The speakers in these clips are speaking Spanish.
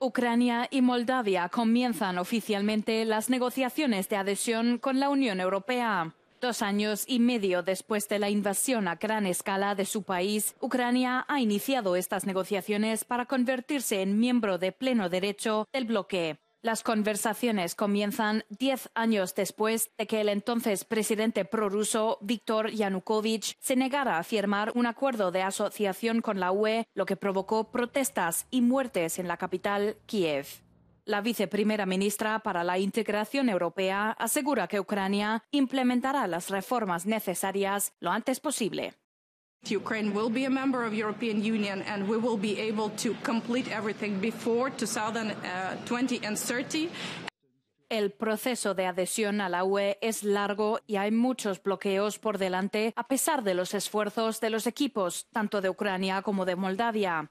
Ucrania y Moldavia comienzan oficialmente las negociaciones de adhesión con la Unión Europea. Dos años y medio después de la invasión a gran escala de su país, Ucrania ha iniciado estas negociaciones para convertirse en miembro de pleno derecho del bloque. Las conversaciones comienzan diez años después de que el entonces presidente prorruso Viktor Yanukovych se negara a firmar un acuerdo de asociación con la UE, lo que provocó protestas y muertes en la capital, Kiev. La viceprimera ministra para la integración europea asegura que Ucrania implementará las reformas necesarias lo antes posible. Ukraine will be a member of European Union and we will be able to complete everything before 2020 uh, and 30. El proceso de adhesión a la UE es largo y hay muchos bloqueos por delante, a pesar de los esfuerzos de los equipos, tanto de Ucrania como de Moldavia.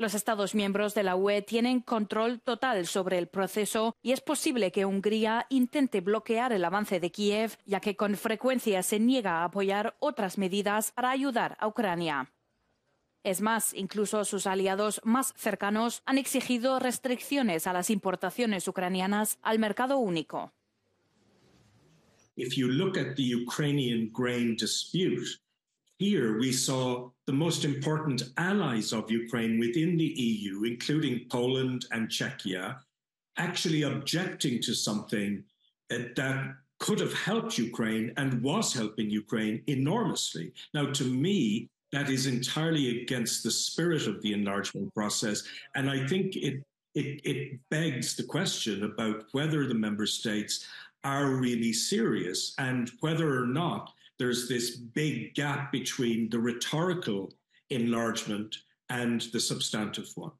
Los Estados miembros de la UE tienen control total sobre el proceso y es posible que Hungría intente bloquear el avance de Kiev, ya que con frecuencia se niega a apoyar otras medidas para ayudar a Ucrania. Es más, incluso sus aliados más cercanos han exigido restricciones a las importaciones ucranianas al mercado único. Here we saw the most important allies of Ukraine within the EU, including Poland and Czechia, actually objecting to something uh, that could have helped Ukraine and was helping Ukraine enormously. Now, to me, that is entirely against the spirit of the enlargement process. And I think it, it, it begs the question about whether the member states are really serious and whether or not there's this big gap between the enlargement and the substantive one.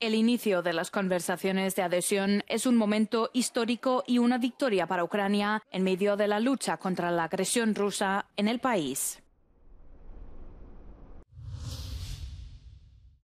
El inicio de las conversaciones de adhesión es un momento histórico y una victoria para Ucrania en medio de la lucha contra la agresión rusa en el país.